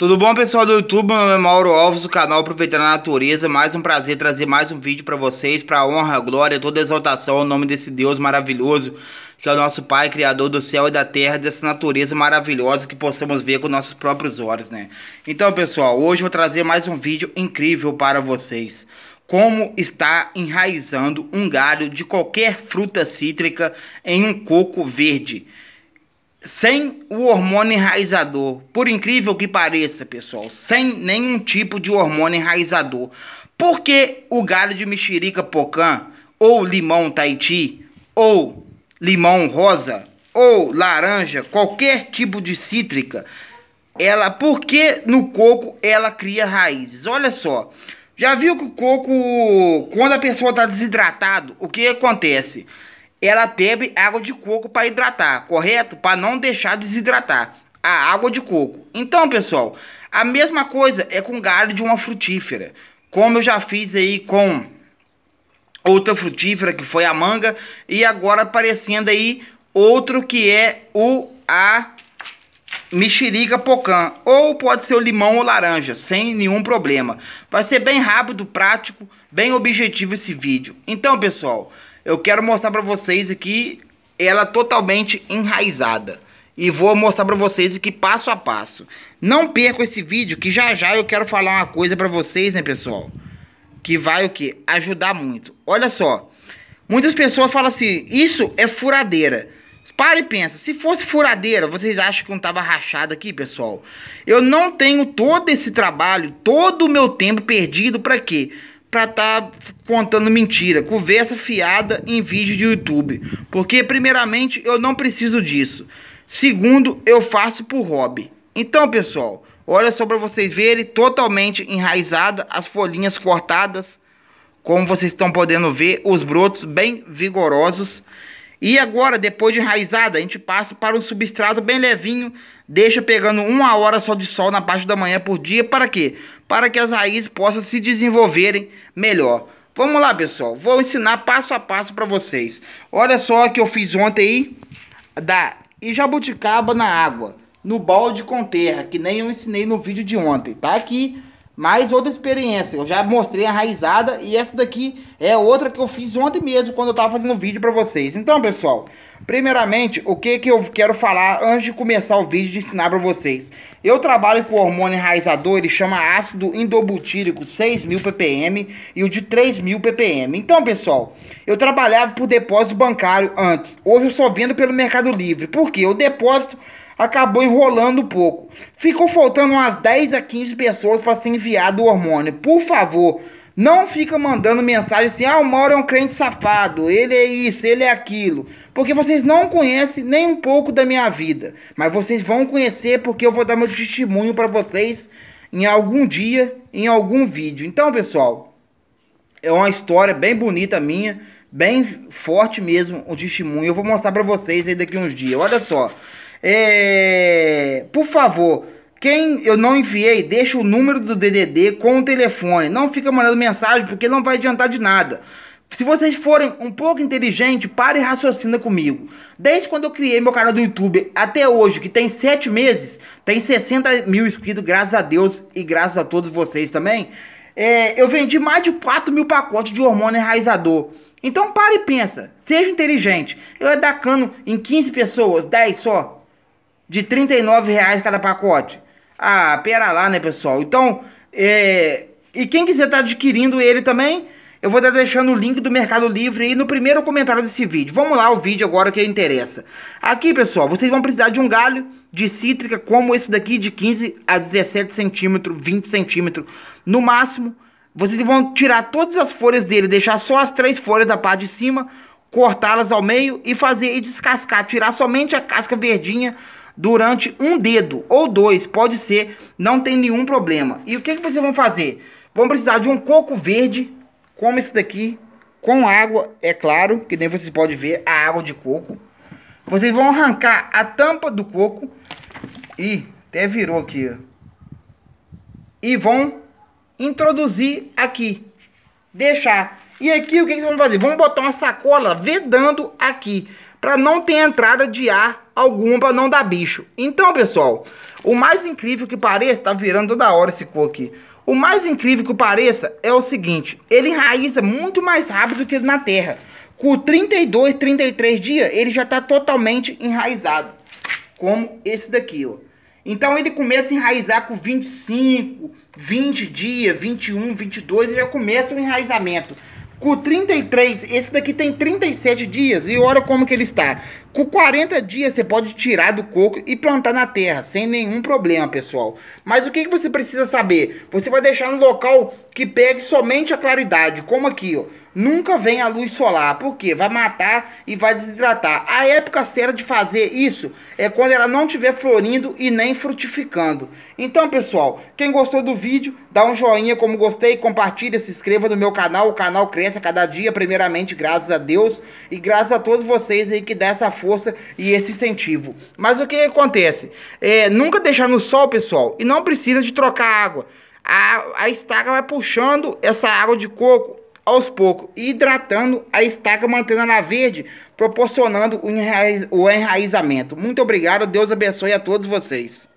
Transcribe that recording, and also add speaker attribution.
Speaker 1: Tudo bom, pessoal do YouTube? Meu nome é Mauro Alves, do canal Aproveitando a Natureza. Mais um prazer trazer mais um vídeo para vocês, para honra, glória, toda exaltação ao nome desse Deus maravilhoso, que é o nosso Pai, Criador do céu e da terra, dessa natureza maravilhosa que possamos ver com nossos próprios olhos, né? Então, pessoal, hoje eu vou trazer mais um vídeo incrível para vocês. Como está enraizando um galho de qualquer fruta cítrica em um coco verde sem o hormônio enraizador. Por incrível que pareça, pessoal, sem nenhum tipo de hormônio enraizador. Porque o galho de mexerica pocã, ou limão taiti, ou limão rosa, ou laranja, qualquer tipo de cítrica, ela, porque no coco ela cria raízes. Olha só, já viu que o coco, quando a pessoa está desidratado, o que acontece? ela bebe água de coco para hidratar, correto? Para não deixar desidratar a água de coco. Então, pessoal, a mesma coisa é com galho de uma frutífera. Como eu já fiz aí com outra frutífera que foi a manga e agora aparecendo aí outro que é o a mexerica pocã ou pode ser o limão ou laranja sem nenhum problema vai ser bem rápido prático bem objetivo esse vídeo então pessoal eu quero mostrar para vocês aqui ela totalmente enraizada. E vou mostrar para vocês aqui passo a passo. Não percam esse vídeo que já já eu quero falar uma coisa para vocês, né, pessoal? Que vai o que? Ajudar muito. Olha só. Muitas pessoas falam assim, isso é furadeira. Para e pensa, se fosse furadeira, vocês acham que não tava rachado aqui, pessoal? Eu não tenho todo esse trabalho, todo o meu tempo perdido para quê? para estar tá contando mentira, conversa fiada em vídeo de YouTube. Porque, primeiramente, eu não preciso disso. Segundo, eu faço por hobby. Então, pessoal, olha só para vocês verem totalmente enraizada as folhinhas cortadas. Como vocês estão podendo ver, os brotos bem vigorosos. E agora, depois de enraizada, a gente passa para um substrato bem levinho deixa pegando uma hora só de sol na parte da manhã por dia, para quê? Para que as raízes possam se desenvolverem melhor. Vamos lá, pessoal, vou ensinar passo a passo para vocês. Olha só que eu fiz ontem aí, da e jabuticaba na água, no balde com terra, que nem eu ensinei no vídeo de ontem, tá aqui mais outra experiência. Eu já mostrei a raizada e essa daqui é outra que eu fiz ontem mesmo quando eu tava fazendo vídeo para vocês. Então, pessoal, primeiramente, o que que eu quero falar antes de começar o vídeo de ensinar para vocês? Eu trabalho com hormônio enraizador, ele chama ácido indobutírico 6000 ppm e o de 3000 ppm. Então, pessoal, eu trabalhava por depósito bancário antes. Hoje eu só vendo pelo Mercado Livre. Por quê? O depósito acabou enrolando um pouco. Ficou faltando umas 10 a 15 pessoas para ser enviado o hormônio. Por favor, não fica mandando mensagem assim: ah, o Mauro é um crente safado, ele é isso, ele é aquilo. Porque vocês não conhecem nem um pouco da minha vida. Mas vocês vão conhecer porque eu vou dar meu testemunho para vocês em algum dia, em algum vídeo. Então, pessoal, é uma história bem bonita minha, bem forte mesmo o testemunho. Eu vou mostrar para vocês aí daqui uns dias. Olha só. É, por favor, quem eu não enviei, deixa o número do DDD com o telefone. Não fica mandando mensagem porque não vai adiantar de nada. Se vocês forem um pouco inteligente, pare e raciocina comigo. Desde quando eu criei meu canal do YouTube até hoje, que tem 7 meses, tem 60 mil inscritos, graças a Deus e graças a todos vocês também. É, eu vendi mais de 4 mil pacotes de hormônio enraizador. Então pare e pensa, seja inteligente. Eu ia dar cano em 15 pessoas, 10 só, de R$ reais cada pacote. Ah, pera lá, né, pessoal? Então, é... e quem quiser estar tá adquirindo ele também, eu vou estar tá deixando o link do Mercado Livre aí no primeiro comentário desse vídeo. Vamos lá, o vídeo agora que interessa. Aqui, pessoal, vocês vão precisar de um galho de cítrica como esse daqui de 15 a 17 centímetros, 20 centímetros no máximo. Vocês vão tirar todas as folhas dele, deixar só as três folhas da parte de cima, cortá-las ao meio e fazer e descascar, tirar somente a casca verdinha durante um dedo ou dois, pode ser, não tem nenhum problema. E o que, que vocês vão fazer? Vão precisar de um coco verde, como esse daqui, com água, é claro, que nem vocês podem ver, a água de coco. Vocês vão arrancar a tampa do coco e até virou aqui, ó. E vão introduzir aqui, deixar. E aqui o que, que vocês vão fazer? Vão botar uma sacola vedando aqui, para não ter entrada de ar alguma para não dar bicho. Então, pessoal, o mais incrível que pareça, tá virando toda hora esse coco aqui. O mais incrível que pareça é o seguinte, ele enraiza muito mais rápido que na terra. Com 32, 33 dias, ele já está totalmente enraizado, como esse daqui, ó. Então ele começa a enraizar com 25, 20 dias, 21, 22, ele já começa o enraizamento. Com 33, esse daqui tem 37 dias e olha como que ele está. Com 40 dias você pode tirar do coco e plantar na terra, sem nenhum problema, pessoal. Mas o que, que você precisa saber? Você vai deixar no local que pegue somente a claridade, como aqui, ó nunca vem a luz solar, porque vai matar e vai desidratar. A época certa de fazer isso é quando ela não estiver florindo e nem frutificando. Então, pessoal, quem gostou do vídeo, dá um joinha como gostei, compartilha, se inscreva no meu canal, o canal cresce a cada dia, primeiramente graças a Deus e graças a todos vocês aí que dão essa força e esse incentivo. Mas o que acontece? É, nunca deixar no sol, pessoal, e não precisa de trocar água. A, a estaca vai puxando essa água de coco aos poucos, hidratando a estaca, mantendo ela verde, proporcionando o enraizamento. Muito obrigado, Deus abençoe a todos vocês.